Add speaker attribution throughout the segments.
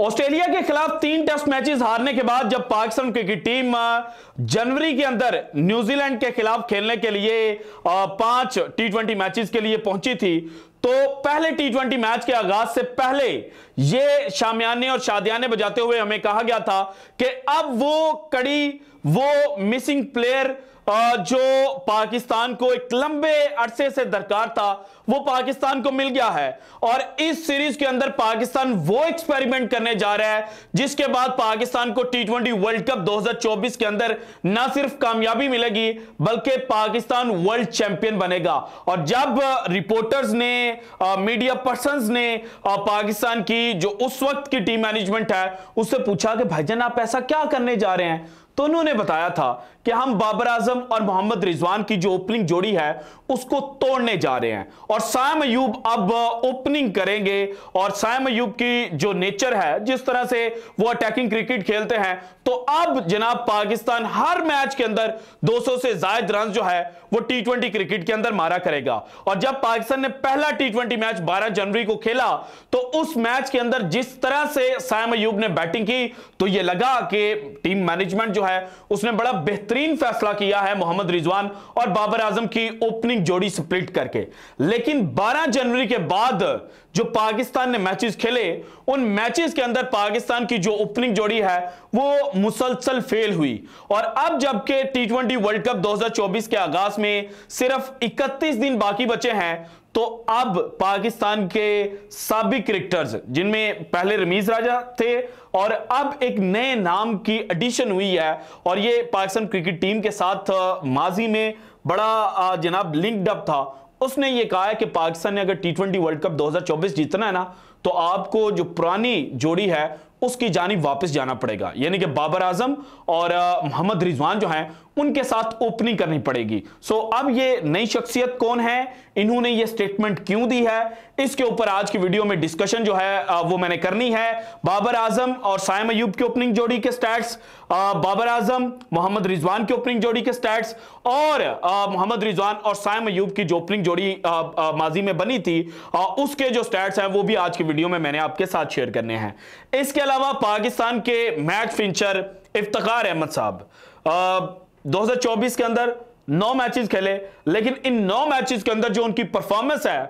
Speaker 1: Australia के खिलाफ तीन टेस्ट मैचेस हारने के बाद जब पाकिस्तान क्रिकेट टीम जनवरी के अंदर न्यूजीलैंड के खिलाफ खेलने के लिए पांच टी ट्वेंटी मैचेस के लिए पहुंची थी तो पहले टी ट्वेंटी मैच के आगाज से पहले यह शामियाने और शादियाने बजाते हुए हमें कहा गया था कि अब वो कड़ी वो मिसिंग प्लेयर जो पाकिस्तान को एक लंबे अरसे से दरकार था वो पाकिस्तान को मिल गया है और इस सीरीज के अंदर पाकिस्तान वो एक्सपेरिमेंट करने जा रहा है जिसके बाद पाकिस्तान को टी ट्वेंटी वर्ल्ड कप 2024 के अंदर ना सिर्फ कामयाबी मिलेगी बल्कि पाकिस्तान वर्ल्ड चैंपियन बनेगा और जब रिपोर्टर्स ने मीडिया पर्सन ने पाकिस्तान की जो उस वक्त की टीम मैनेजमेंट है उससे पूछा कि भाईजान आप ऐसा क्या करने जा रहे हैं तो उन्होंने बताया था कि हम बाबर आजम और मोहम्मद रिजवान की जो ओपनिंग जोड़ी है उसको तोड़ने जा रहे हैं और सायम अयूब अब ओपनिंग करेंगे और सायम अयूब की जो नेचर है जिस तरह से वो अटैकिंग क्रिकेट खेलते हैं तो अब जनाब पाकिस्तान हर मैच के अंदर 200 से जायद रन जो है वो टी ट्वेंटी क्रिकेट के अंदर मारा करेगा और जब पाकिस्तान ने पहला टी ट्वेंटी मैच बारह जनवरी को खेला तो उस मैच के अंदर जिस तरह से सायम अयूब ने बैटिंग की तो यह लगा कि टीम मैनेजमेंट जो है है उसने बड़ा बेहतरीन फैसला किया है मोहम्मद रिजवान और बाबर आजम की ओपनिंग जोड़ी स्प्लिट करके लेकिन 12 जनवरी के बाद जो पाकिस्तान ने मैचेस खेले उन मैचेस के अंदर पाकिस्तान की जो ओपनिंग जोड़ी है वो मुसलसल फेल हुई और अब जबकि टी वर्ल्ड कप 2024 के आगाज में सिर्फ 31 दिन बाकी बचे हैं तो अब पाकिस्तान के सबक क्रिकेटर्स जिनमें पहले रमीज राजा थे और अब एक नए नाम की एडिशन हुई है और ये पाकिस्तान क्रिकेट टीम के साथ माजी में बड़ा जनाब लिंक्ड अप था उसने ये कहा है कि पाकिस्तान ने अगर टी ट्वेंटी वर्ल्ड कप 2024 जीतना है ना तो आपको जो पुरानी जोड़ी है उसकी जानी वापस जाना पड़ेगा यानी कि बाबर आजम और मोहम्मद रिजवान जो हैं उनके साथ ओपनिंग करनी पड़ेगी सो अब ये नई शख्सियत कौन है इन्होंने ये स्टेटमेंट क्यों दी है इसके ऊपर आज की वीडियो में डिस्कशन जो है वो मैंने करनी है बाबर आजम और साइम अयूब की ओपनिंग जोड़ी के स्टैट्स बाबर आजम मोहम्मद रिजवान की ओपनिंग जोड़ी के स्टैट्स और मोहम्मद रिजवान और साइम अयूब की जो ओपनिंग जोड़ी आ, आ, माजी में बनी थी आ, उसके जो स्टैट्स हैं वो भी आज की वीडियो में मैंने आपके साथ शेयर करने हैं इसके अलावा पाकिस्तान के मैच फिंचर इफ्तार अहमद साहब दो के अंदर नौ मैचेस खेले लेकिन इन नौ मैचेस के अंदर जो उनकी परफॉर्मेंस है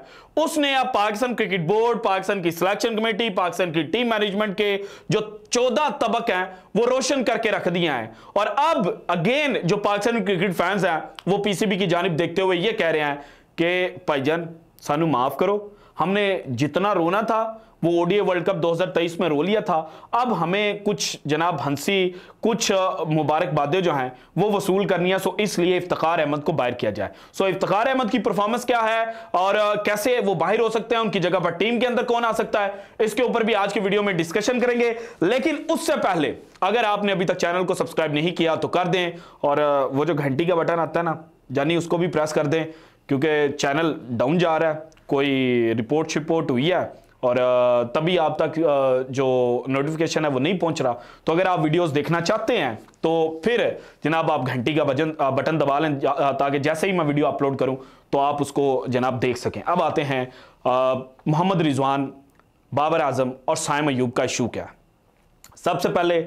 Speaker 1: उसने अब पाकिस्तान क्रिकेट बोर्ड पाकिस्तान की सिलेक्शन कमेटी पाकिस्तान की टीम मैनेजमेंट के जो चौदह तबक हैं वो रोशन करके रख दिया है और अब अगेन जो पाकिस्तान क्रिकेट फैंस हैं वो पीसीबी की जानब देखते हुए ये कह रहे हैं कि भाईजान सानू माफ करो हमने जितना रोना था वो ओडीए वर्ल्ड कप 2023 में रो लिया था अब हमें कुछ जनाब हंसी कुछ मुबारकबादें जो हैं वो वसूल करनी है सो इसलिए इफ्तार अहमद को बाहर किया जाए सो इफ्तार अहमद की परफॉर्मेंस क्या है और कैसे वो बाहर हो सकते हैं उनकी जगह पर टीम के अंदर कौन आ सकता है इसके ऊपर भी आज की वीडियो में डिस्कशन करेंगे लेकिन उससे पहले अगर आपने अभी तक चैनल को सब्सक्राइब नहीं किया तो कर दें और वो जो घंटी का बटन आता है ना जानी उसको भी प्रेस कर दें क्योंकि चैनल डाउन जा रहा है कोई रिपोर्ट शिपोर्ट हुई है और तभी आप तक जो नोटिफिकेशन है वो नहीं पहुंच रहा तो अगर आप वीडियोस देखना चाहते हैं तो फिर जनाब आप घंटी का बजन बटन दबा लें ताकि जैसे ही मैं वीडियो अपलोड करूं तो आप उसको जनाब देख सकें अब आते हैं मोहम्मद रिजवान बाबर आजम और साइम अयूब का इशू क्या सबसे पहले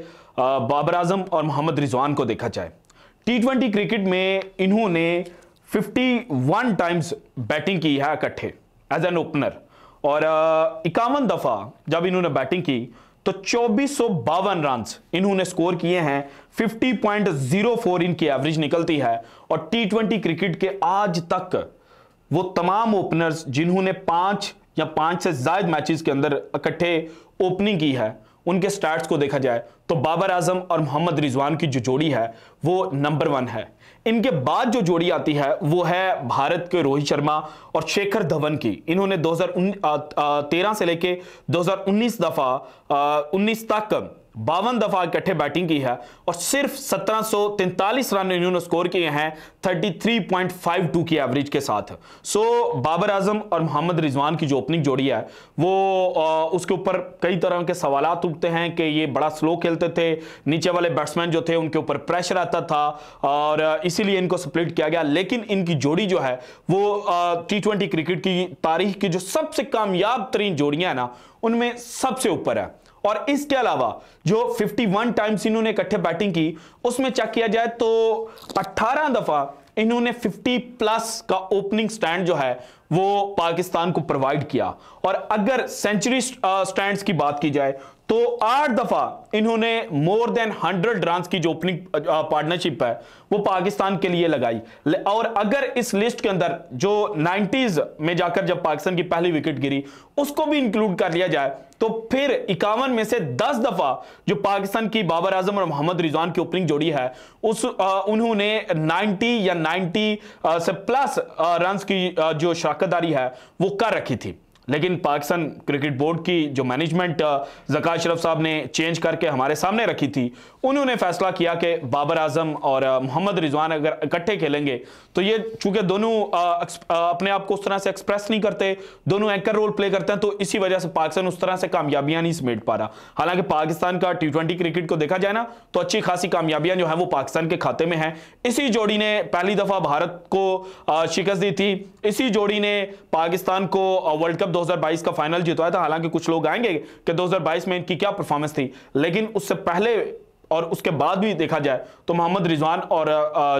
Speaker 1: बाबर आजम और मोहम्मद रिजवान को देखा जाए टी क्रिकेट में इन्होंने 51 टाइम्स बैटिंग की है इकट्ठे एज एन ओपनर और इक्यावन दफा जब इन्होंने बैटिंग की तो चौबीस सौ बावन रन इन्होंने स्कोर किए हैं 50.04 इनकी एवरेज निकलती है और टी ट्वेंटी क्रिकेट के आज तक वो तमाम ओपनर्स जिन्होंने पांच या पांच से जायद मैचेस के अंदर इकट्ठे ओपनिंग की है उनके स्टार्ट को देखा जाए तो बाबर आजम और मोहम्मद रिजवान की जो जोड़ी है वो नंबर वन है इनके बाद जो जोड़ी आती है वो है भारत के रोहित शर्मा और शेखर धवन की इन्होंने 2013 से लेके 2019 दफा 19 तक बावन दफा इकट्ठे बैटिंग की है और सिर्फ सत्रह रन इन्होंने स्कोर किए हैं 33.52 की एवरेज के साथ सो बाबर आजम और मोहम्मद रिजवान की जो ओपनिंग जोड़ी है वो आ, उसके ऊपर कई तरह के सवाल उठते हैं कि ये बड़ा स्लो खेलते थे नीचे वाले बैट्समैन जो थे उनके ऊपर प्रेशर आता था और इसीलिए इनको स्प्लिट किया गया लेकिन इनकी जोड़ी जो है वो टी क्रिकेट की तारीख की जो सबसे कामयाब तरीन जोड़ियां हैं ना उनमें सबसे ऊपर है और इसके अलावा जो 51 टाइम्स इन्होंने इकट्ठे बैटिंग की उसमें चेक किया जाए तो 18 दफा इन्होंने 50 प्लस का ओपनिंग स्टैंड जो है वो पाकिस्तान को प्रोवाइड किया और अगर सेंचुरी स्टैंड्स uh, की बात की जाए तो आठ दफा इन्होंने मोर देन हंड्रेड रन की जो ओपनिंग पार्टनरशिप है वो पाकिस्तान के लिए लगाई और अगर इस लिस्ट के अंदर जो नाइनटीज में जाकर जब पाकिस्तान की पहली विकेट गिरी उसको भी इंक्लूड कर लिया जाए तो फिर इक्यावन में से दस दफा जो पाकिस्तान की बाबर आजम और मोहम्मद रिजवान की ओपनिंग जोड़ी है उस उन्होंने नाइनटी या नाइनटी से प्लस रन की जो शराकतदारी है वो कर रखी थी लेकिन पाकिस्तान क्रिकेट बोर्ड की जो मैनेजमेंट जका अशरफ साहब ने चेंज करके हमारे सामने रखी थी उन्होंने फैसला किया कि बाबर आजम और मोहम्मद रिजवान अगर इकट्ठे खेलेंगे तो ये चूंकि दोनों अपने आप को उस तरह से एक्सप्रेस नहीं करते दोनों एंकर रोल प्ले करते हैं तो इसी वजह से पाकिस्तान उस तरह से कामयाबियां नहीं समेट पा रहा हालांकि पाकिस्तान का टी क्रिकेट को देखा जाए ना तो अच्छी खासी कामयाबियां जो है वो पाकिस्तान के खाते में है इसी जोड़ी ने पहली दफा भारत को शिकस्त दी थी इसी जोड़ी ने पाकिस्तान को वर्ल्ड कप 2022 का फाइनल जितवाया था हालांकि कुछ लोग आएंगे कि 2022 में इनकी क्या परफॉर्मेंस थी लेकिन उससे पहले और उसके बाद भी देखा जाए तो मोहम्मद रिजवान और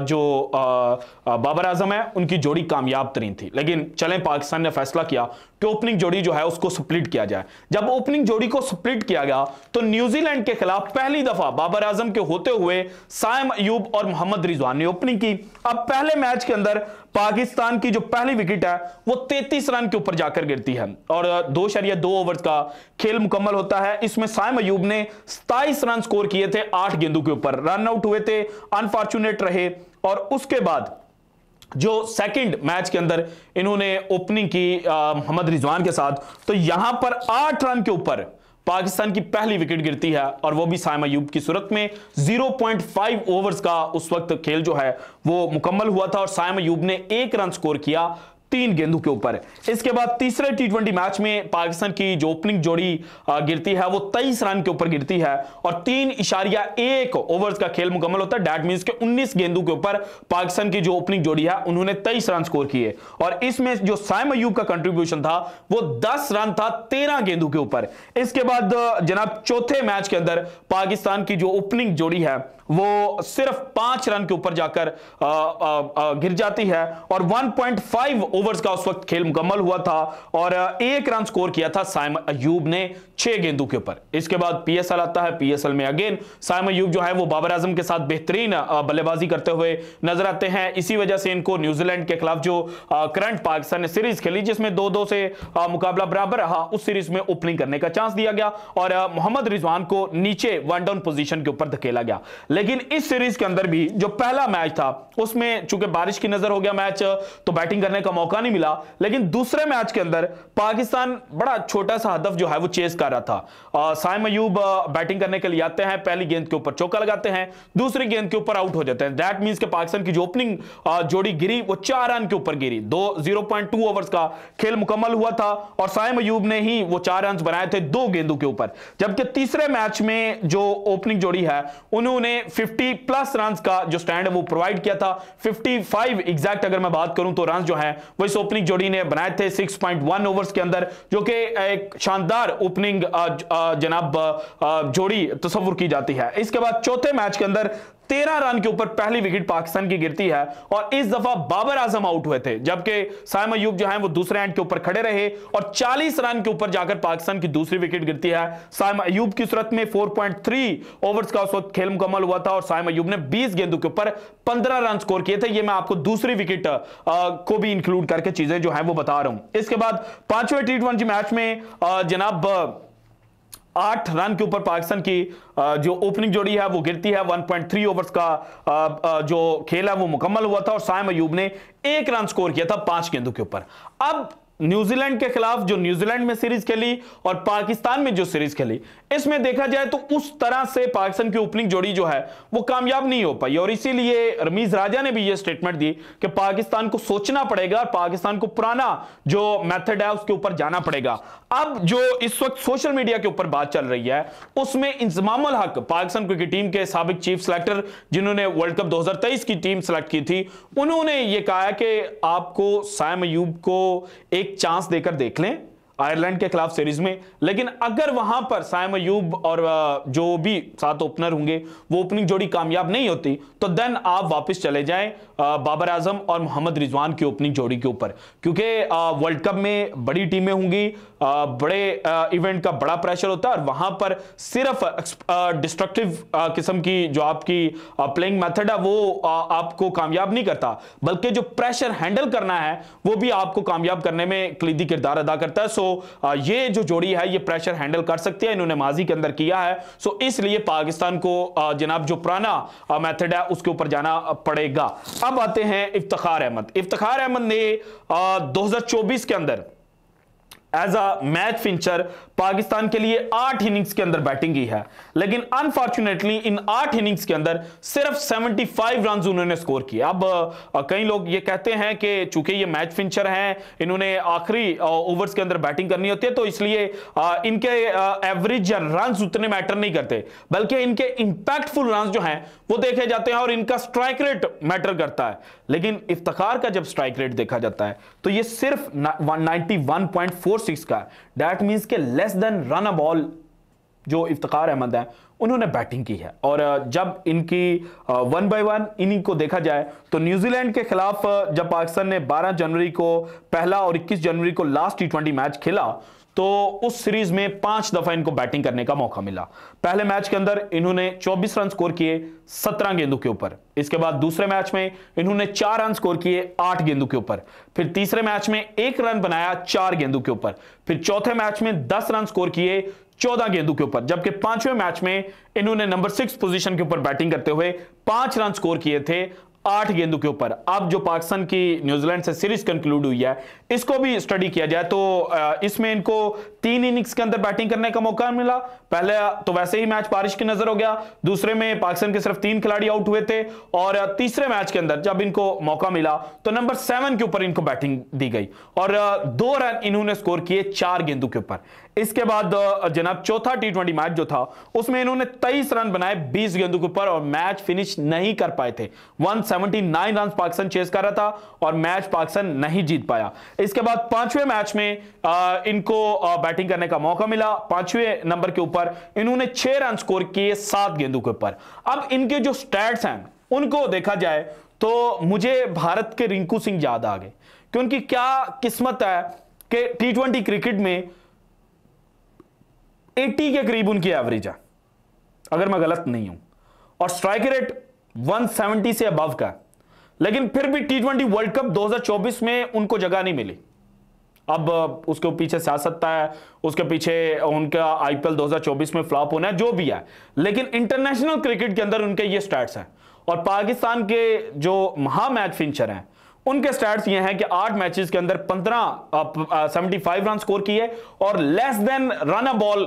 Speaker 1: जो बाबर आजम है उनकी जोड़ी कामयाब तरीन थी लेकिन चलें पाकिस्तान ने फैसला किया कि ओपनिंग जोड़ी जो है उसको स्प्लिट किया जाए जब ओपनिंग जोड़ी को स्प्लिट किया गया तो न्यूजीलैंड के खिलाफ पहली दफा बाबर आजम के होते हुए सायम अयूब और मोहम्मद रिजवान ने ओपनिंग की अब पहले मैच के अंदर पाकिस्तान की जो पहली विकेट है वो 33 रन के ऊपर जाकर गिरती है और दो शरिया दो ओवर का खेल मुकम्मल होता है इसमें सायम अयूब ने सताइस रन स्कोर किए थे आठ गेंदों के ऊपर रन आउट हुए थे अनफॉर्चुनेट रहे और उसके बाद जो सेकंड मैच के अंदर इन्होंने ओपनिंग की मोहम्मद रिजवान के साथ तो यहां पर आठ रन के ऊपर पाकिस्तान की पहली विकेट गिरती है और वो भी साइम अयूब की सूरत में 0.5 ओवर्स का उस वक्त खेल जो है वो मुकम्मल हुआ था और साइम अयूब ने एक रन स्कोर किया तीन गेंदों के ऊपर इसके बाद तीसरे टी ट्वेंटी मैच में पाकिस्तान की जो ओपनिंग जोड़ी गिरती है वो तेईस रन के ऊपर गिरती है और तीन इशारिया एक ओवर्स का खेल मुकम्मल होता है डैट मीन के 19 गेंदों के ऊपर पाकिस्तान की जो ओपनिंग जोड़ी है उन्होंने तेईस रन स्कोर किए और इसमें जो साइम अयूब का कंट्रीब्यूशन था वो दस रन था तेरह गेंदों के ऊपर इसके बाद जनाब चौथे मैच के अंदर पाकिस्तान की जो ओपनिंग जोड़ी है वो सिर्फ पांच रन के ऊपर जाकर गिर जाती है और 1.5 ओवर्स का उस वक्त खेल मुकम्मल हुआ था और एक रन स्कोर किया था साइम अयूब ने छह गेंदों के ऊपर इसके बाद पीएसएल आता है पीएसएल में अगेन साइम अयूब जो है वो बाबर आजम के साथ बेहतरीन बल्लेबाजी करते हुए नजर आते हैं इसी वजह से इनको न्यूजीलैंड के खिलाफ जो करंट पाकिस्तान ने सीरीज खेली जिसमें दो दो से मुकाबला बराबर रहा उस सीरीज में ओपनिंग करने का चांस दिया गया और मोहम्मद रिजवान को नीचे वन डाउन पोजिशन के ऊपर धकेला गया लेकिन इस सीरीज के अंदर भी जो पहला मैच था उसमें चूंकि बारिश की नजर हो गया मैच तो बैटिंग करने का मौका नहीं मिला लेकिन दूसरे मैच के अंदर पाकिस्तान बड़ा छोटा सा हदफ जो है वो चेस कर रहा था साइम अयूब बैटिंग करने के लिए आते हैं पहली गेंद के ऊपर चौका लगाते हैं दूसरी गेंद के ऊपर आउट हो जाते हैं दैट मीन के पाकिस्तान की जो ओपनिंग जोड़ी गिरी वो चार रन के ऊपर गिरी दो जीरो ओवर्स का खेल मुकम्मल हुआ था और साइम अयूब ने ही वो चार रन बनाए थे दो गेंदों के ऊपर जबकि तीसरे मैच में जो ओपनिंग जोड़ी है उन्होंने 50 प्लस रन का जो स्टैंड है वो प्रोवाइड किया था 55 एग्जैक्ट अगर मैं बात करूं तो रन जो है वो इस ओपनिंग जोड़ी ने बनाए थे 6.1 ओवर्स के अंदर जो कि एक शानदार ओपनिंग जनाब जोड़ी तस्वुर की जाती है इसके बाद चौथे मैच के अंदर तेरह रन के ऊपर पहली विकेट पाकिस्तान की गिरती है और इस दफा बाबर आजम आउट हुए थे जबकि साइम अयूब जो है वो दूसरे एंड के ऊपर खड़े रहे और 40 रन के ऊपर जाकर पाकिस्तान की दूसरी विकेट गिरती है साइम अयूब की सूरत में 4.3 ओवर्स का उस वक्त खेल मुकम्मल हुआ था और साइम अयूब ने बीस गेंदों के ऊपर पंद्रह रन स्कोर किए थे ये मैं आपको दूसरी विकेट को भी इंक्लूड करके चीजें जो है वो बता रहा हूं इसके बाद पांचवें टी मैच में जनाब आठ रन के ऊपर पाकिस्तान की जो ओपनिंग जोड़ी है वो गिरती है 1.3 ओवर्स का जो खेल है वो मुकम्मल हुआ था और सायम अयूब ने एक रन स्कोर किया था पांच गेंदों के ऊपर अब न्यूजीलैंड के खिलाफ जो न्यूजीलैंड में सीरीज खेली और पाकिस्तान में जो सीरीज खेली इसमें देखा जाए तो उस तरह से पाकिस्तान की ओपनिंग जोड़ी जो है वो कामयाब नहीं हो पाई और इसीलिए रमीज राजा ने भी ये स्टेटमेंट दी कि पाकिस्तान को सोचना पड़ेगा और पाकिस्तान को पुराना जो मेथड है उसके ऊपर जाना पड़ेगा अब जो इस वक्त सोशल मीडिया के ऊपर बात चल रही है उसमें इंजमाम हक पाकिस्तान क्रिकेट टीम के सबक चीफ सेलेक्टर जिन्होंने वर्ल्ड कप दो की टीम सेलेक्ट की थी उन्होंने ये कहा कि आपको सायम अयूब को एक चांस देकर देख लें आयरलैंड के खिलाफ सीरीज में लेकिन अगर वहां पर सायम अयूब और जो भी सात ओपनर होंगे वो ओपनिंग जोड़ी कामयाब नहीं होती तो देन आप वापस चले जाएं बाबर आजम और मोहम्मद रिजवान की ओपनिंग जोड़ी के ऊपर क्योंकि वर्ल्ड कप में बड़ी टीमें होंगी बड़े इवेंट का बड़ा प्रेशर होता है और वहां पर सिर्फ डिस्ट्रक्टिव किस्म की जो आपकी प्लेइंग मेथड है वो आपको कामयाब नहीं करता बल्कि जो प्रेशर हैंडल करना है वो भी आपको कामयाब करने में क्लीदी किरदार अदा करता है सो ये जो जोड़ी है ये प्रेशर हैंडल कर सकती है इन्होंने माजी के अंदर किया है सो इसलिए पाकिस्तान को जनाब जो पुराना मेथड है उसके ऊपर जाना पड़ेगा अब अब आते हैं इफ्तार अहमद इफ्तार अहमद ने दो के अंदर as a match finisher Pakistan के लिए आठ इनिंग्स के अंदर बैटिंग की है लेकिन अनफॉर्चुनेटली इन आठ इनिंग्स के अंदर सिर्फ 75 रन उन्होंने स्कोर किए अब कई लोग ये कहते हैं कि चूंकि ये मैच फिंचर हैं इन्होंने आखिरी ओवर्स के अंदर बैटिंग करनी होती है तो इसलिए इनके एवरेज या रन उतने मैटर नहीं करते बल्कि इनके इंपैक्टफुल रन जो हैं वो देखे जाते हैं और इनका स्ट्राइक रेट मैटर करता है लेकिन इफ्तार का जब स्ट्राइक रेट देखा जाता है तो ये सिर्फ ninety one point four six का डैट मीन्स के less than run a ball जो इफ्तार अहमद हैं उन्होंने बैटिंग की है और जब इनकी वन बाय वन इनिंग को देखा जाए तो न्यूजीलैंड के खिलाफ जब पाकिस्तान ने 12 जनवरी को पहला और 21 जनवरी को लास्ट टी ट्वेंटी मैच खेला तो उस सीरीज में पांच दफा इनको बैटिंग करने का मौका मिला पहले मैच के अंदर इन्होंने 24 रन स्कोर किए 17 गेंदों के ऊपर इसके बाद दूसरे मैच में इन्होंने चार रन स्कोर किए आठ गेंदों के ऊपर फिर तीसरे मैच में एक रन बनाया चार गेंदों के ऊपर फिर चौथे मैच में दस रन स्कोर किए चौदह गेंदों के ऊपर जबकि पांचवें मैच में इन्होंने नंबर सिक्स पोजीशन के ऊपर बैटिंग करते हुए पांच रन स्कोर किए थे आठ गेंदों के ऊपर अब जो पाकिस्तान की न्यूजीलैंड से सीरीज कंक्लूड हुई है इसको भी स्टडी किया जाए तो इसमें इनको तीन इनिंग्स के अंदर बैटिंग करने का मौका मिला पहले तो वैसे ही मैच बारिश की नजर हो गया दूसरे में पाकिस्तान के सिर्फ तीन खिलाड़ी आउट हुए थे और तीसरे मैच के अंदर जब इनको मौका मिला तो नंबर सेवन के ऊपर इनको बैटिंग दी गई और दो रन इन्होंने स्कोर किए चार गेंदों के ऊपर इसके बाद जनाब चौथा टी ट्वेंटी मैच जो था उसमें इन्होंने तेईस रन बनाए बीस गेंदों के ऊपर और मैच फिनिश नहीं कर पाए थे 179 रन पाकिस्तान चेस कर रहा था और मैच पाकिस्तान नहीं जीत पाया इसके बाद पांचवें मैच में आ, इनको आ, बैटिंग करने का मौका मिला पांचवें नंबर के ऊपर इन्होंने छह रन स्कोर किए सात गेंदों के ऊपर अब इनके जो स्टैट्स हैं उनको देखा जाए तो मुझे भारत के रिंकू सिंह याद आ गए क्योंकि क्या किस्मत है कि टी क्रिकेट में 80 के करीब उनकी एवरेज है अगर मैं गलत नहीं हूं और स्ट्राइक रेट 170 से अबव का लेकिन फिर भी टी ट्वेंटी वर्ल्ड कप 2024 में उनको जगह नहीं मिली अब उसके पीछे सियासत है उसके पीछे उनका आईपीएल 2024 में फ्लॉप होना है जो भी है लेकिन इंटरनेशनल क्रिकेट के अंदर उनके ये स्टैट्स हैं और पाकिस्तान के जो महा मैच फिंचर हैं उनके स्टैट्स ये हैं कि आठ मैचेस के अंदर पंद्रह सेवेंटी फाइव रन स्कोर किए और less than run a ball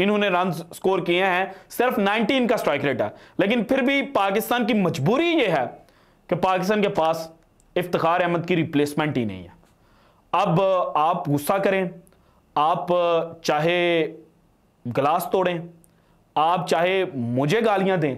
Speaker 1: इन्होंने रन स्कोर किए हैं सिर्फ 19 का स्ट्राइक रेट है लेकिन फिर भी पाकिस्तान की मजबूरी यह है कि पाकिस्तान के पास इफ्तार अहमद की रिप्लेसमेंट ही नहीं है अब आप गुस्सा करें आप चाहे ग्लास तोड़ें आप चाहे मुझे गालियां दें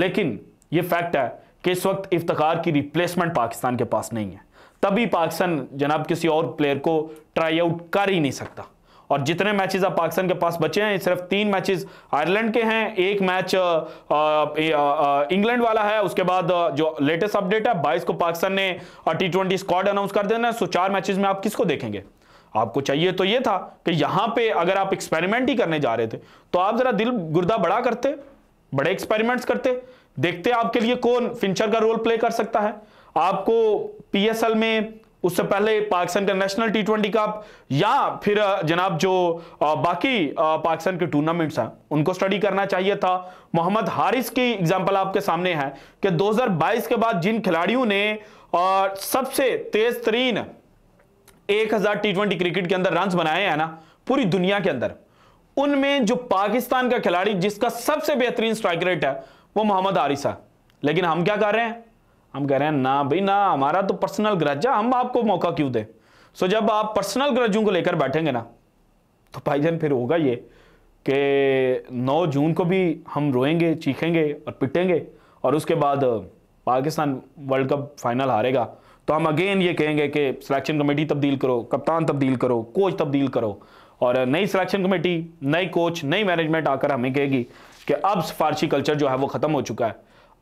Speaker 1: लेकिन यह फैक्ट है कि इस वक्त इफ्तार की रिप्लेसमेंट पाकिस्तान के पास नहीं है तभी पाकिस्तान जनाब किसी और प्लेयर को ट्राई आउट कर ही नहीं सकता और जितने मैचेस अब पाकिस्तान के पास बचे हैं सिर्फ तीन मैचेस आयरलैंड के हैं एक मैच इंग्लैंड वाला है उसके बाद जो लेटेस्ट अपडेट है बाईस को पाकिस्तान ने टी ट्वेंटी स्क्वाड अनाउंस कर देना है सो चार मैचेस में आप किसको देखेंगे आपको चाहिए तो ये था कि यहां पे अगर आप एक्सपेरिमेंट ही करने जा रहे थे तो आप जरा दिल गुर्दा बड़ा करते बड़े एक्सपेरिमेंट्स करते देखते हैं आपके लिए कौन फिंचर का रोल प्ले कर सकता है आपको पीएसएल में उससे पहले पाकिस्तान का नेशनल टी ट्वेंटी कप या फिर जनाब जो बाकी पाकिस्तान के टूर्नामेंट्स हैं उनको स्टडी करना चाहिए था मोहम्मद हारिस की एग्जांपल आपके सामने है कि 2022 के बाद जिन खिलाड़ियों ने सबसे तेज तरीन एक हजार टी ट्वेंटी क्रिकेट के अंदर रन बनाए हैं ना पूरी दुनिया के अंदर उनमें जो पाकिस्तान का खिलाड़ी जिसका सबसे बेहतरीन स्ट्राइक रेट है वो मोहम्मद आरिसा लेकिन हम क्या कह रहे हैं हम कह रहे हैं ना भाई ना हमारा तो पर्सनल ग्रज है हम आपको मौका क्यों दें सो जब आप पर्सनल ग्रजों को लेकर बैठेंगे ना तो भाईजान फिर होगा ये कि 9 जून को भी हम रोएंगे चीखेंगे और पिटेंगे और उसके बाद पाकिस्तान वर्ल्ड कप फाइनल हारेगा तो हम अगेन ये कहेंगे कि सिलेक्शन कमेटी तब्दील करो कप्तान तब्दील करो कोच तब्दील करो और नई सिलेक्शन कमेटी नई कोच नई मैनेजमेंट आकर हमें कहेगी कि अब फारसी कल्चर जो है वो ख़त्म हो चुका है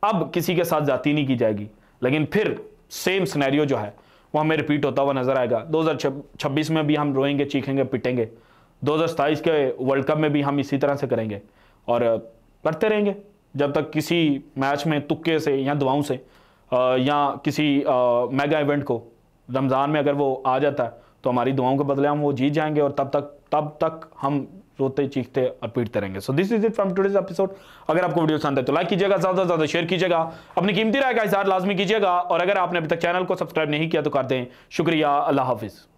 Speaker 1: अब किसी के साथ जाति नहीं की जाएगी लेकिन फिर सेम सिनेरियो जो है वो हमें रिपीट होता हुआ नज़र आएगा 2026 में भी हम रोएंगे चीखेंगे पिटेंगे 2027 के वर्ल्ड कप में भी हम इसी तरह से करेंगे और करते रहेंगे जब तक किसी मैच में तुक्के से या दुआओं से या किसी मेगा इवेंट को रमज़ान में अगर वो आ जाता है तो हमारी दुआओं के बदले हम वो जीत जाएंगे और तब तक तब तक हम रोते चीखते और पीटते रहेंगे so this is it from today's episode अगर आपको वीडियो पसंद है तो लाइक कीजिएगा ज्यादा से ज्यादा शेयर कीजिएगा अपनी कीमती राय का इजहार लाजमी कीजिएगा और अगर आपने अभी तक चैनल को सब्सक्राइब नहीं किया तो कर दें शुक्रिया अल्लाह हाफिज़